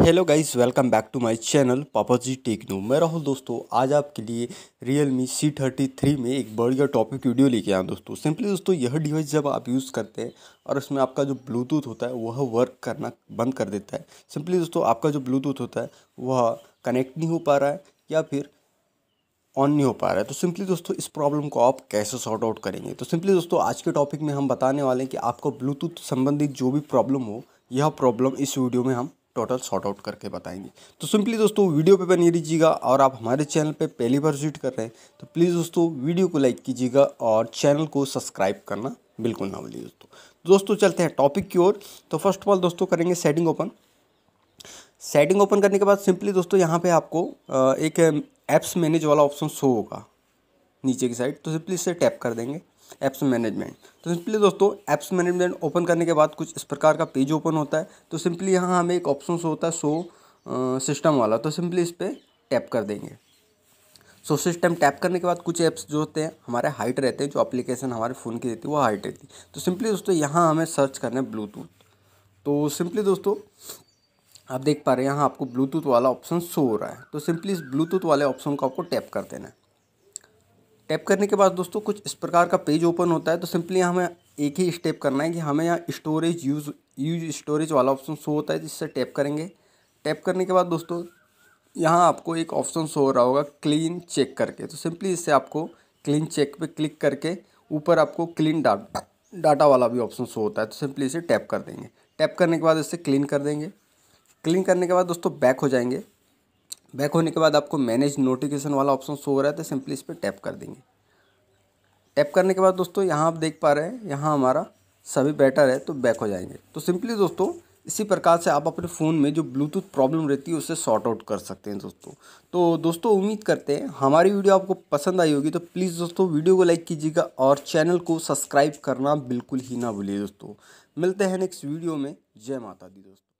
hello guys welcome back to my channel papa tech techno मैं राहुल दोस्तों आज आपके लिए Realme C thirty three में एक बढ़िया टॉपिक वीडियो लेके आया दोस्तों सिंपली दोस्तों यह डिवाइस जब आप यूज़ करते हैं और उसमें आपका जो ब्लूटूथ होता है वह वर्क करना बंद कर देता है सिंपली दोस्तों आपका जो ब्लूटूथ होता है वह कनेक्ट नहीं हो पा रहा है या फिर ऑन नहीं हो पा रहा है तो सिंपली दोस्तों इस प्रॉब्लम को आप कैसे सॉर्ट आउट करेंगे तो सिंपली दोस्तों आज के टॉपिक में हम बताने वाले हैं कि आपको ब्लूटूथ संबंधित जो भी प्रॉब्लम हो यह प्रॉब्लम इस वीडियो में हम टोटल शॉर्ट आउट करके बताएंगे तो सिंपली दोस्तों वीडियो पे बनी रहिएगा और आप हमारे चैनल पे पहली बार विजिट कर रहे हैं तो प्लीज़ दोस्तों वीडियो को लाइक कीजिएगा और चैनल को सब्सक्राइब करना बिल्कुल ना भूलिए दोस्तों दोस्तों चलते हैं टॉपिक की ओर तो फर्स्ट ऑफ ऑल दोस्तों करेंगे सेटिंग ओपन सेटिंग ओपन करने के बाद सिंपली दोस्तों यहाँ पर आपको एक ऐप्स मैनेज वाला ऑप्शन शो होगा नीचे की साइड तो सिंपली इसे टैप कर देंगे ऐप्स मैनेजमेंट तो सिंपली दोस्तों ऐप्स मैनेजमेंट ओपन करने के बाद कुछ इस प्रकार का पेज ओपन होता है तो सिंपली यहाँ हमें एक ऑप्शन होता है सो सिस्टम वाला तो सिंपली इस पर टैप कर देंगे सो सिस्टम टैप करने के बाद कुछ ऐप्स जो होते हैं हमारे हाइट रहते हैं जो एप्लीकेशन हमारे फ़ोन की रहती है वो हाइट रहती है तो सिंपली दोस्तों यहाँ हमें सर्च करना है ब्लूटूथ तो सिंपली दोस्तों आप देख पा रहे हैं यहाँ आपको ब्लूटूथ वाला ऑप्शन शो हो रहा है तो सिंपली इस ब्लूटूथ वाले ऑप्शन को आपको टैप कर देना है टैप करने के बाद दोस्तों कुछ इस प्रकार का पेज ओपन होता है तो सिंपली हमें एक ही स्टेप करना है कि हमें यहाँ स्टोरेज यूज़ यूज स्टोरेज वाला ऑप्शन शो होता है जिससे टैप करेंगे टैप करने के बाद दोस्तों यहाँ आपको एक ऑप्शन शो हो रहा होगा क्लीन चेक करके तो सिंपली इससे आपको क्लीन चेक पे क्लिक करके ऊपर आपको क्लीन डाटा डाटा वाला भी ऑप्शन शो होता है तो सिंपली इसे टैप कर देंगे टैप करने के बाद इसे क्लीन कर देंगे क्लीन करने के बाद दोस्तों बैक हो जाएंगे बैक होने के बाद आपको मैनेज नोटिफिकेशन वाला ऑप्शन शो हो रहा है तो सिंपली इस पर टैप कर देंगे टैप करने के बाद दोस्तों यहाँ आप देख पा रहे हैं यहाँ हमारा सभी बेटर है तो बैक हो जाएंगे तो सिंपली दोस्तों इसी प्रकार से आप अपने फ़ोन में जो ब्लूटूथ प्रॉब्लम रहती है उसे सॉर्ट आउट कर सकते हैं दोस्तों तो दोस्तों उम्मीद करते हैं हमारी वीडियो आपको पसंद आई होगी तो प्लीज़ दोस्तों वीडियो को लाइक कीजिएगा और चैनल को सब्सक्राइब करना बिल्कुल ही ना भूलिए दोस्तों मिलते हैं नेक्स्ट वीडियो में जय माता दी दोस्तों